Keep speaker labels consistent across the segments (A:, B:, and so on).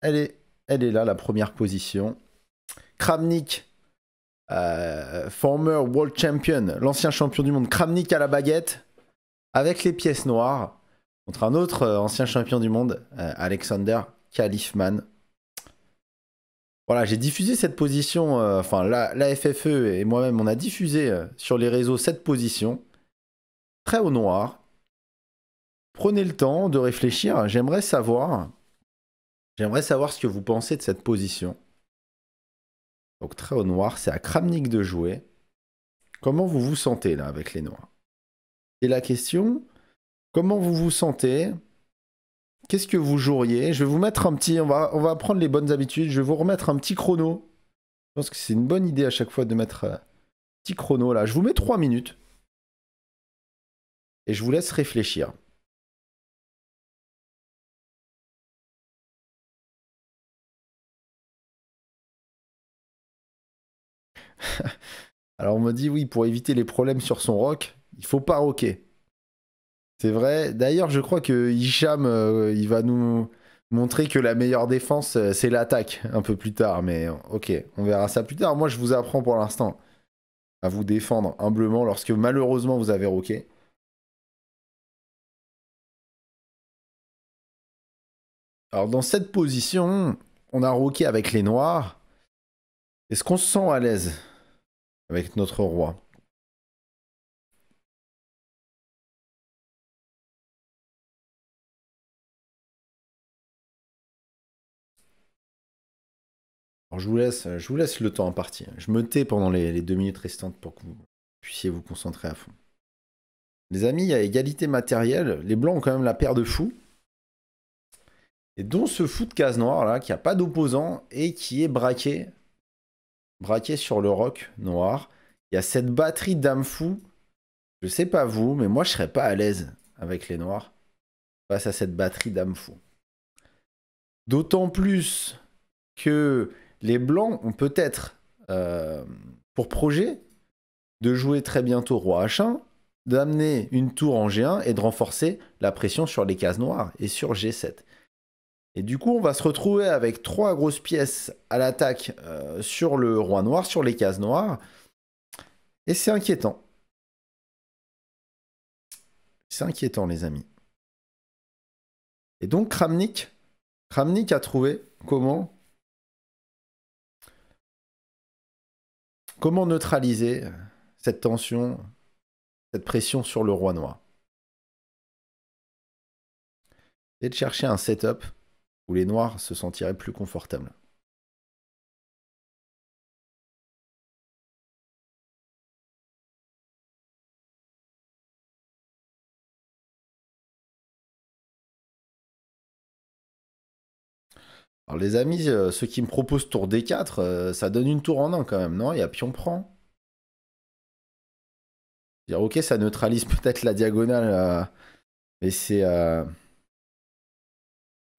A: Elle est, là, la première position. Kramnik, euh, former world champion, l'ancien champion du monde. Kramnik à la baguette, avec les pièces noires, contre un autre euh, ancien champion du monde, euh, Alexander Kalifman. Voilà, j'ai diffusé cette position, enfin la, FFE et moi-même, on a diffusé sur les réseaux cette position, très au noir. Prenez le temps de réfléchir, j'aimerais savoir J'aimerais savoir ce que vous pensez de cette position. Donc très haut noir, c'est à Kramnik de jouer. Comment vous vous sentez là avec les noirs Et la question. Comment vous vous sentez Qu'est-ce que vous joueriez Je vais vous mettre un petit... On va, on va prendre les bonnes habitudes. Je vais vous remettre un petit chrono. Je pense que c'est une bonne idée à chaque fois de mettre euh, un petit chrono là. Je vous mets 3 minutes. Et je vous laisse
B: réfléchir.
A: Alors on me dit oui, pour éviter les problèmes sur son rock, il faut pas rocker. C'est vrai. D'ailleurs, je crois que Hicham, euh, il va nous montrer que la meilleure défense, euh, c'est l'attaque un peu plus tard. Mais ok, on verra ça plus tard. Moi, je vous apprends pour l'instant à vous défendre humblement lorsque malheureusement vous avez roqué.
B: Alors dans cette position, on a roqué avec les noirs. Est-ce qu'on se sent à l'aise avec notre roi.
A: Alors je vous laisse, je vous laisse le temps en partie. Je me tais pendant les, deux minutes restantes pour que vous puissiez vous concentrer à fond. Les amis, il y a égalité matérielle. Les blancs ont quand même la paire de fous. Et dont ce fou de case noire là, qui n'a pas d'opposant et qui est braqué braqué sur le roc noir. Il y a cette batterie d'âmes fou. Je ne sais pas vous, mais moi je serais pas à l'aise avec les noirs face à cette batterie d'âmes fou. D'autant plus que les blancs ont peut-être euh, pour projet de jouer très bientôt roi H1, d'amener une tour en G1 et de renforcer la pression sur les cases noires et sur G7. Et du coup, on va se retrouver avec trois grosses pièces à l'attaque euh, sur le roi noir, sur les cases noires. Et c'est inquiétant. C'est
B: inquiétant, les amis. Et donc, Kramnik, Kramnik a trouvé comment comment
A: neutraliser cette tension, cette pression sur le roi noir. Et de chercher un setup où les noirs se sentiraient
B: plus confortables.
A: Alors les amis, euh, ceux qui me proposent tour D4, euh, ça donne une tour en un quand même, non Il y a pion prend. ok, ça neutralise peut-être la diagonale, euh, mais c'est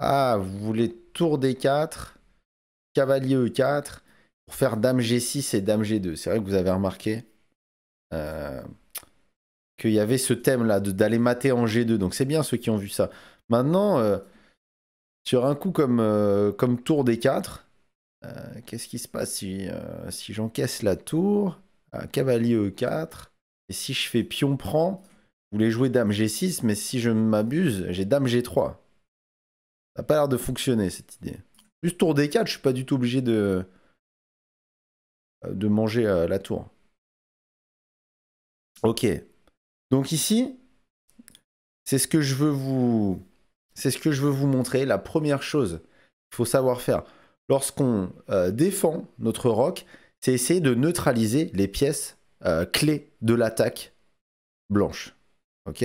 A: ah, vous voulez tour D4, cavalier E4, pour faire dame G6 et dame G2. C'est vrai que vous avez remarqué euh, qu'il y avait ce thème-là d'aller mater en G2. Donc c'est bien ceux qui ont vu ça. Maintenant, euh, sur un coup comme, euh, comme tour D4, qu'est-ce qui se passe si, si j'encaisse la tour ah, Cavalier E4, et si je fais pion prend, vous voulez jouer dame G6, mais si je m'abuse, j'ai dame G3. Ça n'a pas l'air de fonctionner cette idée. Juste tour D4, je suis pas du tout obligé de, euh, de manger euh, la tour. Ok. Donc ici, c'est ce que je veux vous. C'est ce que je veux vous montrer. La première chose qu'il faut savoir faire lorsqu'on euh, défend notre rock, c'est essayer de neutraliser les pièces clés de l'attaque blanche. Ok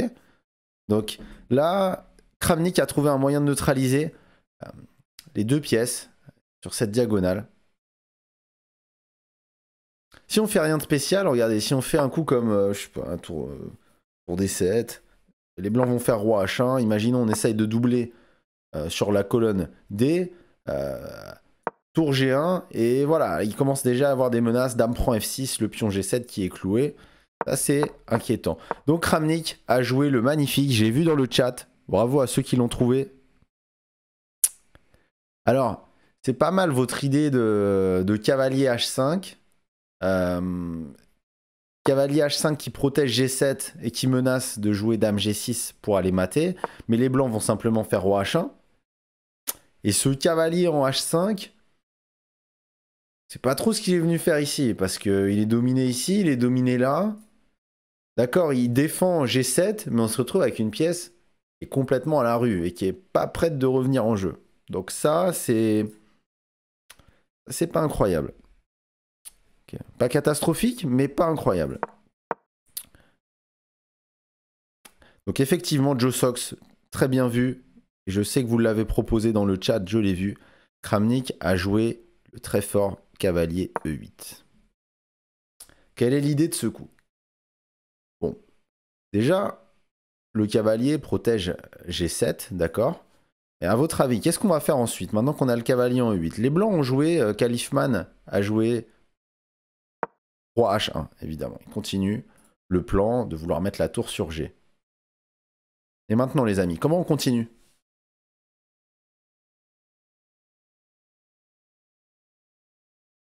A: Donc là, Kramnik a trouvé un moyen de neutraliser euh, les deux pièces sur cette diagonale. Si on fait rien de spécial, regardez, si on fait un coup comme, euh, je un tour, pour euh, 7, les blancs vont faire roi h1, imaginons on essaye de doubler sur la colonne D, tour g1, et voilà, il commence déjà à avoir des menaces, dame prend f6, le pion g7 qui est cloué, ça c'est inquiétant. Donc Kramnik a joué le magnifique, j'ai vu dans le chat, Bravo à ceux qui l'ont trouvé. Alors, c'est pas mal votre idée de, cavalier H5. Euh, cavalier H5 qui protège G7 et qui menace de jouer dame G6 pour aller mater. Mais les blancs vont simplement faire roi H1. Et ce cavalier en H5, c'est pas trop ce qu'il est venu faire ici. Parce qu'il est dominé ici, il est dominé là. D'accord, il défend G7, mais on se retrouve avec une pièce complètement à la rue et qui est pas prête de revenir en jeu. Donc ça, c'est c'est pas incroyable. Pas catastrophique, mais pas incroyable. Donc effectivement, Joe Sox, très bien vu. Je sais que vous l'avez proposé dans le chat, je l'ai vu. Kramnik a joué le très fort cavalier E8. Quelle est l'idée de ce coup Bon, déjà, le cavalier protège G7, d'accord Et à votre avis, qu'est-ce qu'on va faire ensuite Maintenant qu'on a le cavalier en e 8. Les blancs ont joué, euh, Kalifman Califman a joué 3 H1, évidemment. Il continue le plan de vouloir mettre la tour sur G.
B: Et maintenant, les amis, comment on continue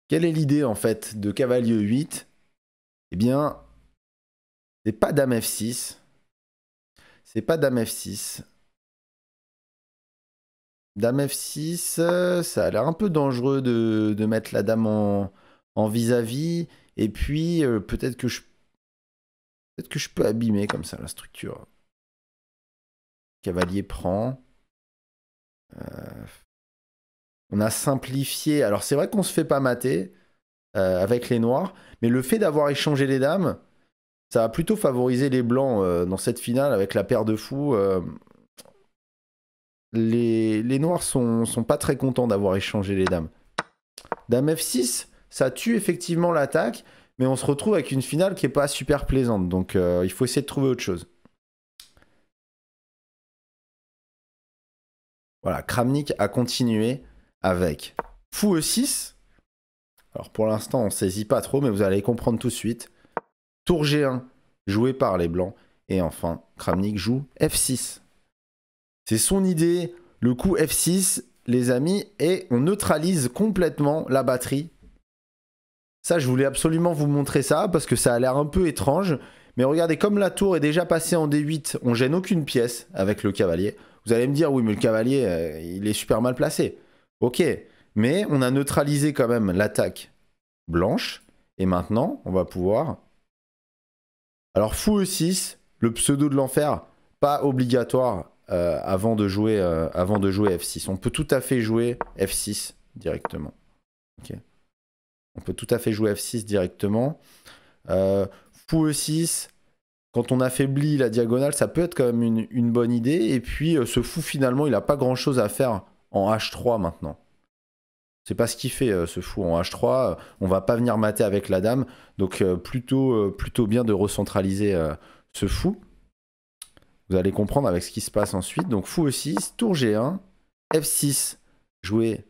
B: Quelle est l'idée en fait de cavalier 8 Eh bien, c'est pas dame F6, c'est pas
A: Dame F6. Dame F6, euh, ça a l'air un peu dangereux de, de, mettre la dame en vis-à-vis. Et puis, euh, peut-être que je. Peut-être que je peux abîmer comme ça la structure. Cavalier prend. Euh, on a simplifié. Alors c'est vrai qu'on se fait pas mater avec les noirs, mais le fait d'avoir échangé les dames, ça a plutôt favoriser les Blancs euh, dans cette finale avec la paire de fous. Euh, les, Noirs sont, sont pas très contents d'avoir échangé les dames. Dame F6, ça tue effectivement l'attaque, mais on se retrouve avec une finale qui est pas super plaisante. Donc euh, il faut essayer de trouver autre chose. Voilà, Kramnik a continué avec fou E6. Alors pour l'instant, on saisit pas trop, mais vous allez comprendre tout de suite tour G1 joué par les Blancs, et enfin Kramnik joue F6. C'est son idée, le coup F6, les amis, et on neutralise complètement la batterie. Ça, je voulais absolument vous montrer ça, parce que ça a l'air un peu étrange, mais regardez, comme la tour est déjà passée en D8, on gêne aucune pièce avec le cavalier. Vous allez me dire, oui, mais le cavalier, euh, il est super mal placé. Ok, mais on a neutralisé quand même l'attaque blanche. Et maintenant, on va pouvoir alors Fou E6, le pseudo de l'enfer, pas obligatoire euh, avant, de jouer, euh, avant de jouer F6. On peut tout à fait jouer F6 directement. On peut tout à fait jouer F6 directement. Euh, fou E6, quand on affaiblit la diagonale, ça peut être quand même une bonne idée. Et puis ce fou finalement, il n'a pas grand chose à faire en H3 maintenant. C'est pas ce qu'il fait, euh, ce fou en H3. On va pas venir mater avec la dame. Donc, euh, plutôt, euh, plutôt bien de recentraliser ce fou. Vous allez comprendre avec ce qui se passe ensuite. Donc, fou E6, tour G1, F6, joué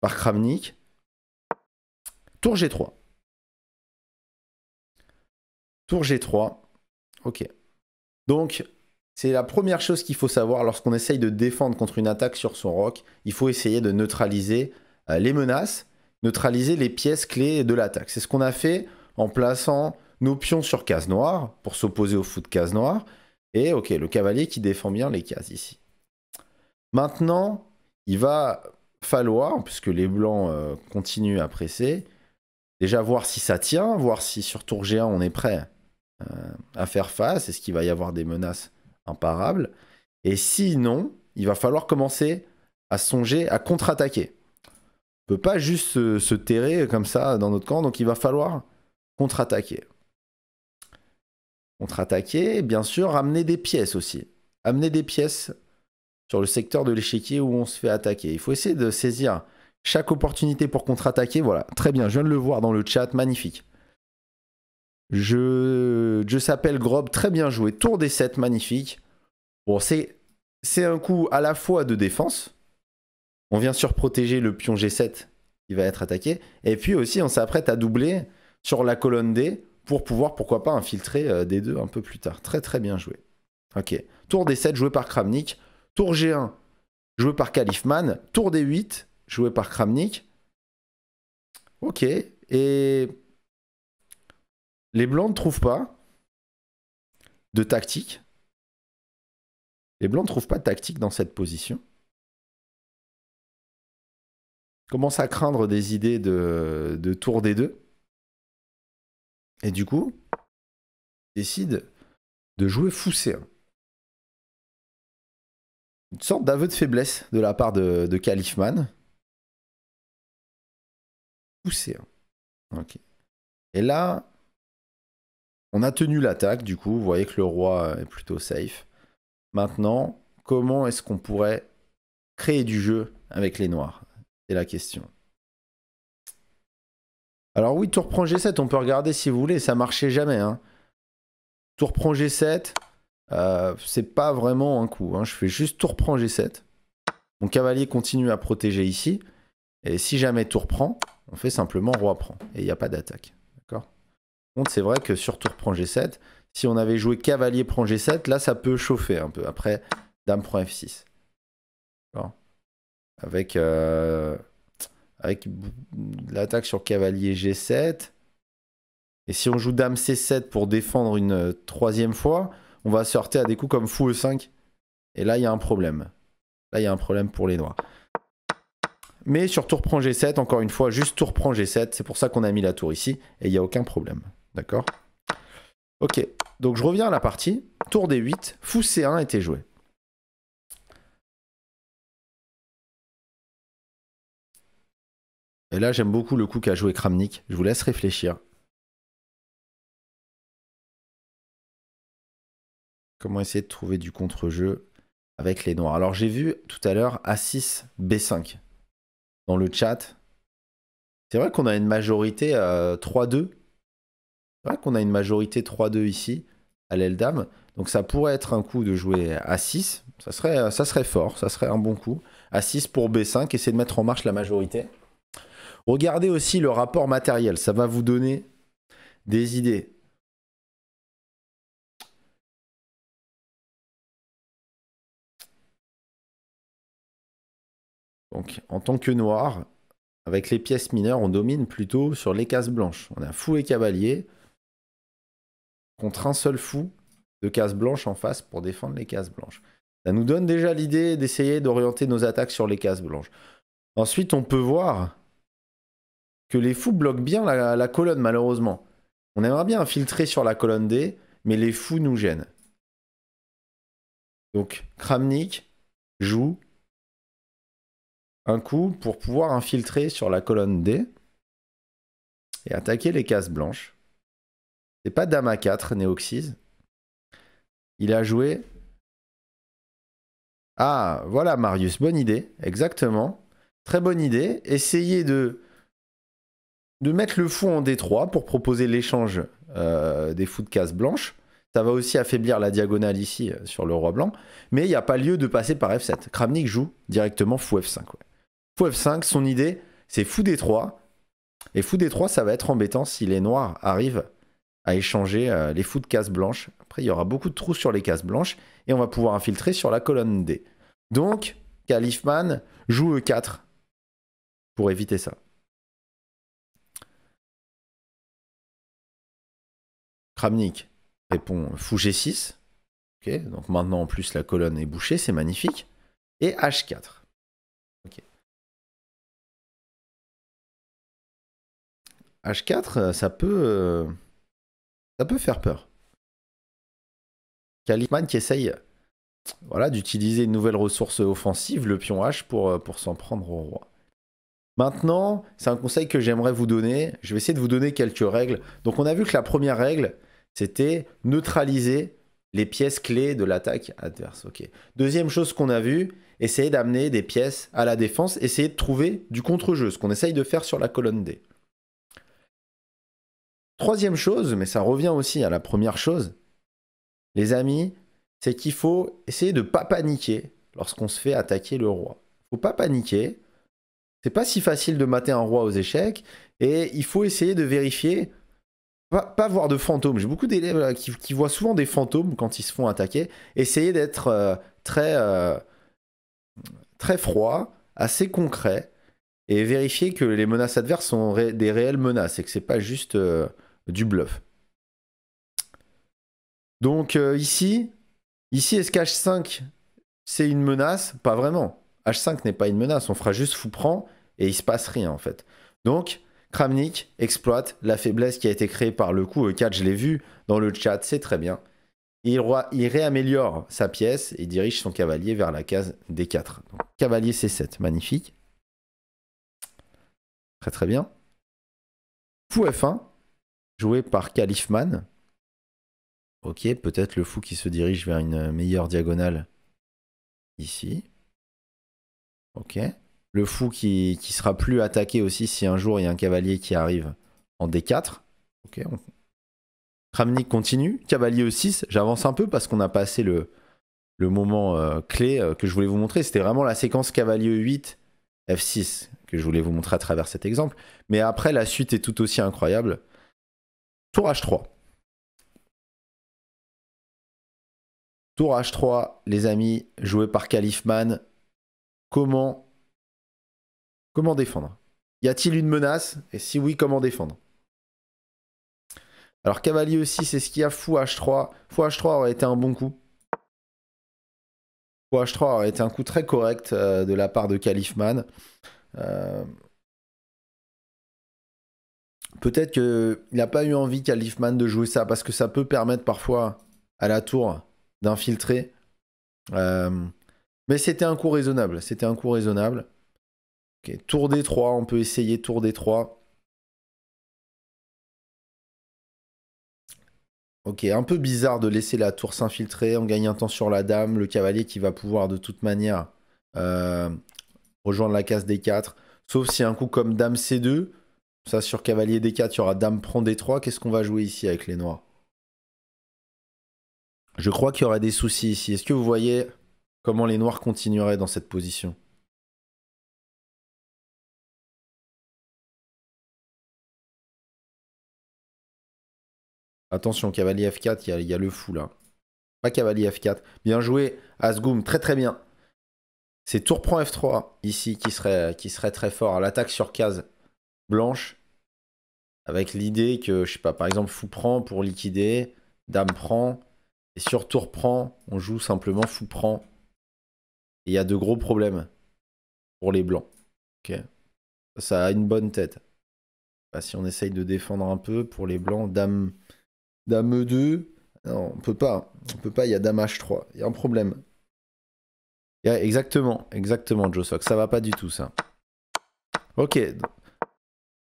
A: par Kramnik. Tour G3. Tour G3. Ok. Donc, c'est la première chose qu'il faut savoir lorsqu'on essaye de défendre contre une attaque sur son roc. Il faut essayer de neutraliser euh, les menaces, neutraliser les pièces clés de l'attaque. C'est ce qu'on a fait en plaçant nos pions sur case noire pour s'opposer au foot de case noire. Et ok, le cavalier qui défend bien les cases ici. Maintenant, il va falloir, puisque les blancs euh, continuent à presser, déjà voir si ça tient, voir si sur tour G1 on est prêt euh, à faire face, est-ce qu'il va y avoir des menaces imparables. Et sinon, il va falloir commencer à songer à contre-attaquer ne peut pas juste se, terrer comme ça dans notre camp, donc il va falloir contre-attaquer. Contre-attaquer, bien sûr, amener des pièces aussi. Amener des pièces sur le secteur de l'échiquier où on se fait attaquer. Il faut essayer de saisir chaque opportunité pour contre-attaquer. Voilà, très bien, je viens de le voir dans le chat, magnifique. Je, je s'appelle Grob, très bien joué. Tour des 7, magnifique. Bon, c'est un coup à la fois de défense, on vient surprotéger le pion G7 qui va être attaqué. Et puis aussi, on s'apprête à doubler sur la colonne D pour pouvoir, pourquoi pas, infiltrer euh, D2 un peu plus tard. Très très bien joué. Ok. Tour D7 joué par Kramnik. Tour G1 joué par Kalifman. Tour D8 joué par Kramnik. Ok. Et
B: les blancs ne trouvent pas de tactique. Les blancs ne trouvent pas de tactique dans cette position commence à craindre des idées de, tour des deux. Et du coup, décide de jouer fou 1 Une sorte d'aveu de faiblesse de la part de, de Califman. Fou 1 Ok. Et là,
A: on a tenu l'attaque, du coup, vous voyez que le roi est plutôt safe. Maintenant, comment est-ce qu'on pourrait créer du jeu avec les noirs c'est la question. Alors oui, tour prend G7, on peut regarder si vous voulez, ça marchait jamais. Hein. Tour prend G7, euh, c'est pas vraiment un coup. Hein. Je fais juste tour prend G7. Mon cavalier continue à protéger ici. Et si jamais tour prend, on fait simplement roi prend. Et il n'y a pas d'attaque. D'accord Contre, c'est vrai que sur tour prend G7, si on avait joué cavalier prend G7, là ça peut chauffer un peu. Après, dame prend F6. D'accord avec, euh, avec l'attaque sur cavalier G7. Et si on joue dame C7 pour défendre une troisième fois, on va sortir à des coups comme fou E5. Et là, il y a un problème. Là, il y a un problème pour les noirs. Mais sur tour prend G7, encore une fois, juste tour prend G7. C'est pour ça qu'on a mis la tour ici. Et il n'y a aucun problème. D'accord Ok. Donc je reviens à la partie. Tour D8, fou C1
B: était joué. Et là, j'aime beaucoup le coup qu'a joué Kramnik. Je vous laisse réfléchir. Comment essayer de trouver du
A: contre-jeu avec les noirs Alors, j'ai vu tout à l'heure A6, B5 dans le chat. C'est vrai qu'on a une majorité 3-2. Euh, C'est vrai qu'on a une majorité 3-2 ici à l'aile dame. Donc ça pourrait être un coup de jouer a 6. Ça serait, fort, ça serait un bon coup. a 6 pour B5, essayer de mettre en marche la majorité. Regardez aussi le rapport matériel, ça va vous donner des idées. Donc, en tant que noir, avec les pièces mineures, on domine plutôt sur les cases blanches. On a fou et cavalier contre un seul fou de cases blanches en face pour défendre les cases blanches. Ça nous donne déjà l'idée d'essayer d'orienter nos attaques sur les cases blanches. Ensuite, on peut voir que les fous bloquent bien la, colonne, malheureusement. On aimerait bien infiltrer sur la colonne D, mais les fous nous gênent. Donc, Kramnik joue un coup pour pouvoir infiltrer sur la colonne D et attaquer les cases blanches. C'est pas dame à 4, Neoxys. Il a joué. Ah, voilà Marius, bonne idée, exactement. Très bonne idée. Essayez de de mettre le fou en D3 pour proposer l'échange euh, des fous de case blanche. Ça va aussi affaiblir la diagonale ici euh, sur le roi blanc. Mais il n'y a pas lieu de passer par F7. Kramnik joue directement fou F5. Fou F5, son idée, c'est fou D3. Et fou D3, ça va être embêtant si les noirs arrivent à échanger euh, les fous de case blanche. Après, il y aura beaucoup de trous sur les cases blanches. Et on va pouvoir infiltrer sur la colonne D. Donc, Kalifman joue E4 pour éviter ça. Kramnik répond fou G6. donc maintenant en plus la colonne est bouchée, c'est magnifique. Et H4.
B: H4, ça peut, euh,
A: ça peut faire peur. Kalikman qui essaye voilà, d'utiliser une nouvelle ressource offensive, le pion H, pour, euh, pour s'en prendre au roi. Maintenant, c'est un conseil que j'aimerais vous donner. Je vais essayer de vous donner quelques règles. Donc on a vu que la première règle, c'était neutraliser les pièces clés de l'attaque adverse. Deuxième chose qu'on a vue, essayer d'amener des pièces à la défense, essayer de trouver du contre-jeu, ce qu'on essaye de faire sur la colonne D. Troisième chose, mais ça revient aussi à la première chose, les amis, c'est qu'il faut essayer de ne pas paniquer lorsqu'on se fait attaquer le roi. Il faut pas paniquer. C'est pas si facile de mater un roi aux échecs et il faut essayer de vérifier pas, voir de fantômes. J'ai beaucoup d'élèves qui, voient souvent des fantômes quand ils se font attaquer. Essayez d'être euh, très, euh, très froid, assez concret, et vérifier que les menaces adverses sont des réelles menaces et que c'est pas juste euh, du bluff. Donc ici, ici, est-ce qu'H5 c'est une menace Pas vraiment. H5 n'est pas une menace, on fera juste fou prend et il se passe rien en fait. Donc, Kramnik exploite la faiblesse qui a été créée par le coup. E4, je l'ai vu dans le chat, c'est très bien. Il, il, réaméliore sa pièce et dirige son cavalier vers la case D4. cavalier C7, magnifique. Très très bien. Fou F1, joué par Kalifman. Ok, peut-être le fou qui se dirige vers une meilleure diagonale ici. Ok le fou qui, sera plus attaqué aussi si un jour il y a un cavalier qui arrive en D4. Ok, Kramnik continue, cavalier E6, j'avance un peu parce qu'on a passé le, le moment euh, clé euh, que je voulais vous montrer. C'était vraiment la séquence cavalier E8, F6 que je voulais vous montrer à travers cet exemple. Mais après, la suite est tout aussi incroyable. Tour H3. Tour H3, les amis, joué par Califman. Comment Comment défendre Y a-t-il une menace Et si oui, comment défendre Alors cavalier aussi, c'est ce qu'il y a fou H3. Fou H3 aurait été un bon coup. Fou H3 aurait été un coup très correct euh, de la part de Kalifman. Euh, peut-être qu'il n'a pas eu envie, Califman, de jouer ça, parce que ça peut permettre parfois à la tour d'infiltrer. Euh, mais c'était un coup raisonnable. C'était un coup raisonnable tour d 3, on peut essayer tour d 3. Ok, un peu bizarre de laisser la tour s'infiltrer, on gagne un temps sur la dame, le cavalier qui va pouvoir de toute manière euh, rejoindre la case d 4. Sauf si un coup comme dame C2, ça sur cavalier D4, il y aura dame prend D3. Qu'est-ce qu'on va jouer ici avec les noirs Je crois qu'il y aurait des soucis ici. Est-ce que vous voyez
B: comment les noirs continueraient dans cette position
A: Attention, cavalier F4, il y, a le fou là. Pas cavalier F4. Bien joué, Asgoum, très très bien. C'est tour prend F3 ici qui serait, qui serait très fort. L'attaque sur case blanche. Avec l'idée que, je sais pas, par exemple, fou prend pour liquider, dame prend. Et sur tour prend, on joue simplement fou prend. Et il y a de gros problèmes pour les blancs. Ok. Ça a une bonne tête. Bah, si on essaye de défendre un peu pour les blancs, dame Dame 2 Non, on peut pas. On peut pas. Il y a Dame H3. Il y a un problème. Y a, exactement. Exactement, Joe Sock. Ça va pas du tout, ça. Ok.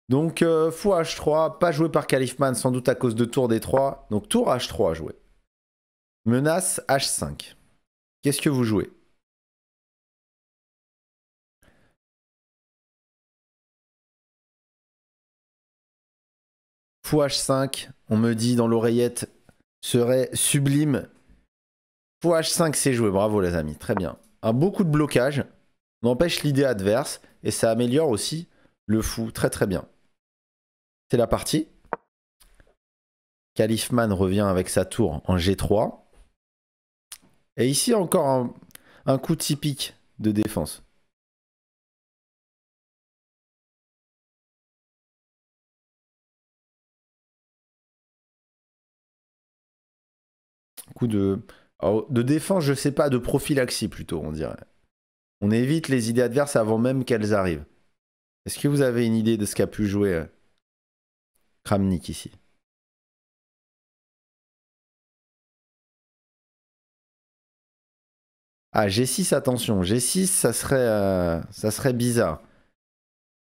A: Donc, euh, fou H3. Pas joué par Califman, sans doute à cause de tour d 3. Donc, tour H3 joué. Menace H5.
B: Qu'est-ce que vous jouez Fou H5, on me
A: dit dans l'oreillette, serait sublime. Pour H5, c'est joué. Bravo, les amis. Très bien. Un beaucoup de blocage. On l'idée adverse. Et ça améliore aussi le fou. Très, très bien. C'est la partie. Califman revient avec sa tour en G3. Et ici, encore un coup typique de défense. de, de défense, je sais pas, de prophylaxie plutôt, on dirait. On évite les idées adverses avant même qu'elles arrivent. Est-ce que vous avez une idée de ce qu'a pu jouer euh, Kramnik ici Ah, G6, attention. G6, ça serait, euh, ça serait bizarre.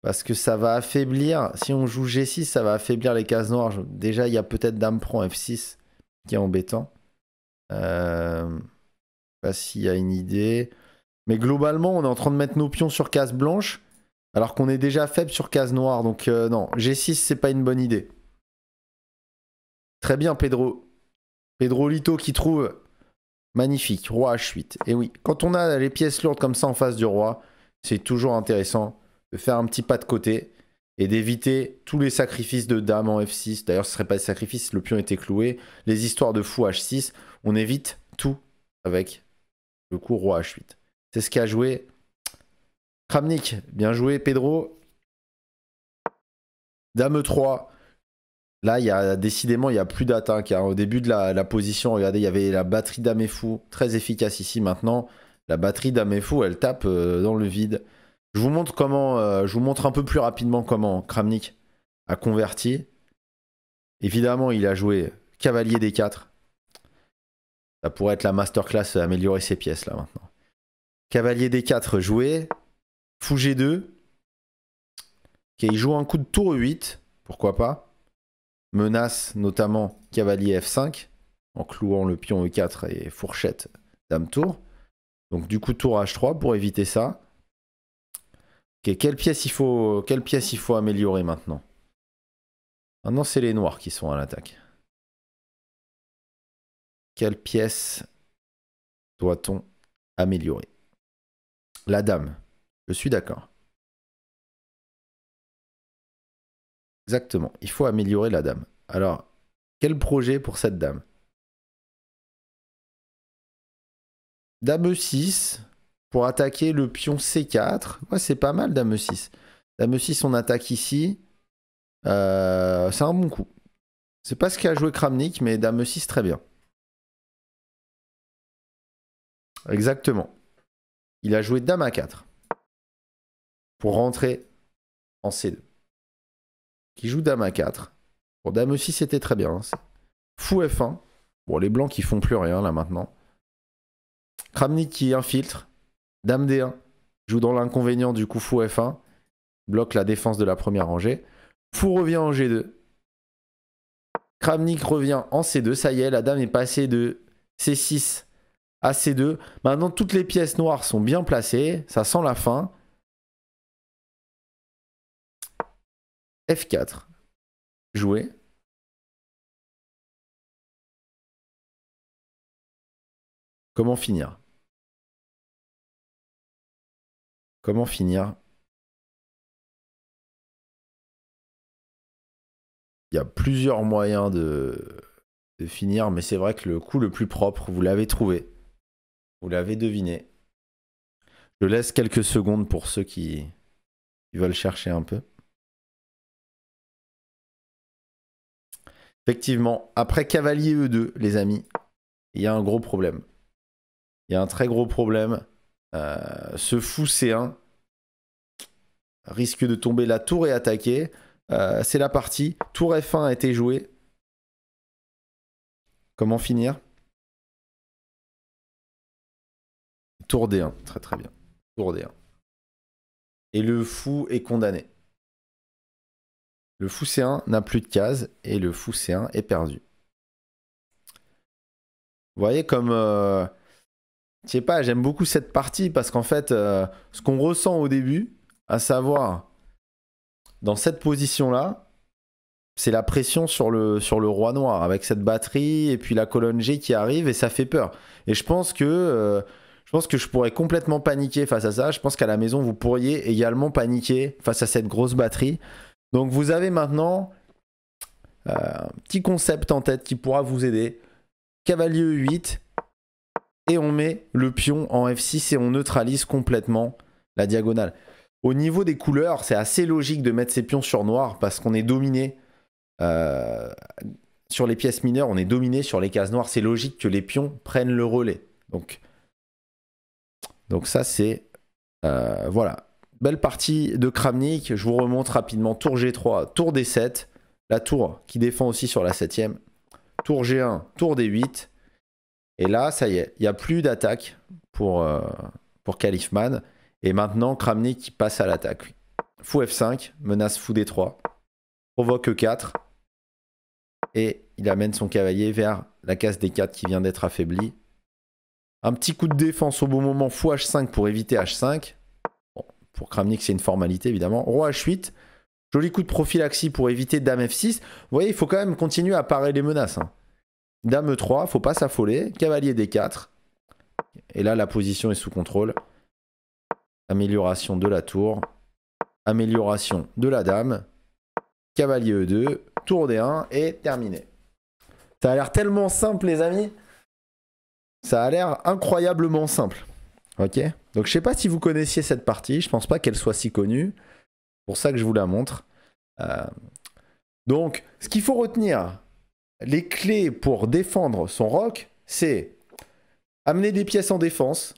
A: Parce que ça va affaiblir. Si on joue G6, ça va affaiblir les cases noires. Déjà, il y a peut-être Dame prend F6 qui est embêtant. Euh, pas s'il y a une idée. Mais globalement, on est en train de mettre nos pions sur case blanche, alors qu'on est déjà faible sur case noire. Donc euh, non, G6, c'est pas une bonne idée. Très bien, Pedro. Pedro Lito qui trouve. Magnifique, roi H8. Et eh oui, quand on a les pièces lourdes comme ça en face du roi, c'est toujours intéressant de faire un petit pas de côté et d'éviter tous les sacrifices de Dame en F6. D'ailleurs, ce serait pas des sacrifices, le pion était cloué. Les histoires de fou H6, on évite tout avec le coup roi H8. C'est ce qu'a joué Kramnik. Bien joué, Pedro. Dame 3. Là, il y a décidément, il n'y a plus d'attaque. Hein. Au début de la, position, regardez, il y avait la batterie dame et fou, très efficace ici. Maintenant, la batterie dame et fou, elle tape euh, dans le vide. Je vous montre comment, euh, je vous montre un peu plus rapidement comment Kramnik a converti. Évidemment, il a joué cavalier des 4. Ça pourrait être la masterclass à améliorer ses pièces là maintenant. Cavalier des 4 joué, fou 2 il joue un coup de tour e 8, pourquoi pas. Menace notamment cavalier F5 en clouant le pion E4 et fourchette dame tour. Donc du coup tour H3 pour éviter ça quelle, pièce il faut, quelle pièce il faut améliorer maintenant Maintenant, c'est les noirs qui sont à l'attaque.
B: Quelle pièce doit-on améliorer La dame. Je suis d'accord. Exactement. Il faut améliorer la dame. Alors,
A: quel projet pour cette dame Dame 6, pour attaquer le pion C4. Ouais, c'est pas mal, Dame 6. Dame 6, on attaque ici. Euh, c'est un bon coup. C'est pas ce qu'a joué Kramnik, mais Dame 6, très bien. Exactement. Il a joué Dame A4 pour rentrer en C2. Qui joue Dame A4. Pour Dame 6, c'était très bien. Hein. Fou F1. Bon, les blancs qui font plus rien là maintenant. Kramnik qui infiltre. Dame D1 joue dans l'inconvénient du coup fou F1, bloque la défense de la première rangée. Fou revient en G2. Kramnik revient en C2. Ça y est, la dame est passée de C6 à C2. Maintenant, toutes les pièces noires sont bien placées. Ça sent la fin.
B: F4. joué. Comment finir Comment finir Il y a plusieurs moyens de,
A: finir, mais c'est vrai que le coup le plus propre, vous l'avez trouvé. Vous l'avez deviné. Je laisse quelques secondes pour ceux qui, qui veulent
B: chercher un peu. Effectivement,
A: après cavalier E2, les amis, il y a un gros problème. Il y a un très gros problème. Euh, ce fou C1 risque de tomber la tour et attaquer. Euh, c'est la partie. Tour F1 a été joué.
B: Comment finir
A: Tour D1, très très bien. Tour D1. Et le fou est condamné. Le fou C1 n'a plus de case et le fou C1 est perdu. Vous voyez comme euh, je sais pas, j'aime beaucoup cette partie parce qu'en fait, euh, ce qu'on ressent au début, à savoir dans cette position-là, c'est la pression sur le, sur le roi noir avec cette batterie et puis la colonne G qui arrive et ça fait peur. Et je pense que euh, je pense que je pourrais complètement paniquer face à ça. Je pense qu'à la maison vous pourriez également paniquer face à cette grosse batterie. Donc vous avez maintenant euh, un petit concept en tête qui pourra vous aider. Cavalier 8 et on met le pion en F6 et on neutralise complètement la diagonale. Au niveau des couleurs, c'est assez logique de mettre ses pions sur noir parce qu'on est dominé euh, sur les pièces mineures, on est dominé sur les cases noires. C'est logique que les pions prennent le relais. Donc, donc ça, c'est... Euh, voilà. Belle partie de Kramnik. Je vous remonte rapidement. Tour G3, tour D7. La tour qui défend aussi sur la 7ème. Tour G1, tour D8. Et là, ça y est, il n'y a plus d'attaque pour, euh, pour Califman. Et maintenant, Kramnik passe à l'attaque. Fou F5, menace fou D3, provoque E4. Et il amène son cavalier vers la case D4 qui vient d'être affaiblie. Un petit coup de défense au bon moment, fou H5 pour éviter H5. pour Kramnik, c'est une formalité évidemment. Roi H8, joli coup de prophylaxie pour éviter Dame F6. Vous voyez, il faut quand même continuer à parer les menaces. Hein. Dame E3, faut pas s'affoler. Cavalier D4. Et là, la position est sous contrôle. Amélioration de la tour. Amélioration de la dame. Cavalier E2. Tour D1 et terminé. Ça a l'air tellement simple, les amis. Ça a l'air incroyablement simple. Ok Donc, je sais pas si vous connaissiez cette partie. Je pense pas qu'elle soit si connue. C'est pour ça que je vous la montre. Euh, donc, ce qu'il faut retenir, les clés pour défendre son rock, c'est amener des pièces en défense,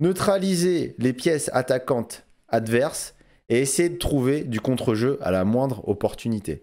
A: neutraliser les pièces attaquantes adverses et essayer de trouver du contre-jeu à la moindre opportunité.